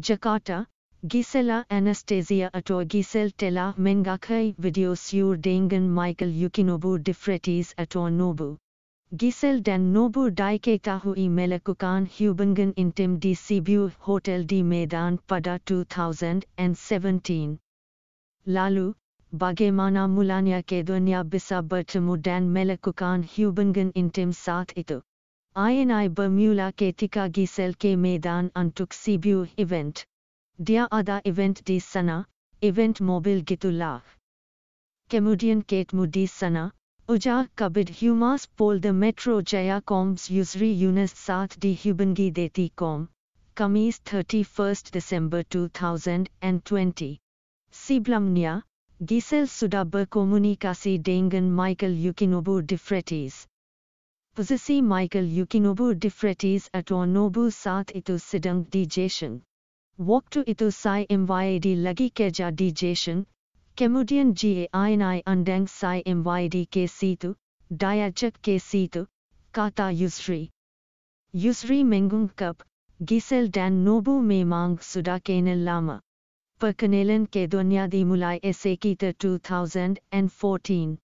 Jakarta, Gisela Anastasia Ator Gisel Tela Mengakai Video Sur Dengan Michael Yukinobu Difretis Ator Nobu. Gisel dan Nobu Daike Tahui Melakukan Hubungan Intim D Cebu Hotel D Medan pada 2017. Lalu, bagaimana mulanya ke bisa bertemu dan melakukan hubungan intim saat itu? INI Bermuda Ketika gisel ke meydan antuk sibiu event. Dia ada event di sana, event mobil gitulah. Kemudian Kate Di sana, Uja kabid humas pol de metro jaya Combs usri unis sath di hubangi deti com. Kamis 31 December 2020. Siblamnia, Gisel Sudaber Komunikasi Dengan Michael Yukinobu Defretis. Pozisi Michael Yukinobu Difretis Atonobu Sath Itu Sidang Walk to Itu Sai MYAD Lagi Keja Djation, Kemudian GAINI Undang Sai MYAD K Situ, Diajak K Situ, Kata Yusri. Yusri Mengung Cup, Gisel Dan Nobu Memang Suda Kenel Lama. Perkanelan Di Mulai Esekita 2014.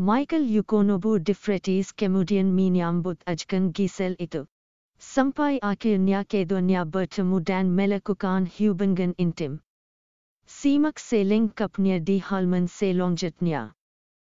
Michael Yukonobu Diffretis Kemudian Minyambut Ajkan Gisel Itu. Sampai Akirnya Kedonya Bertamu Dan Melakukan Hubungan Intim. Simak Seling Kapnya Di Halman Selongjatnya.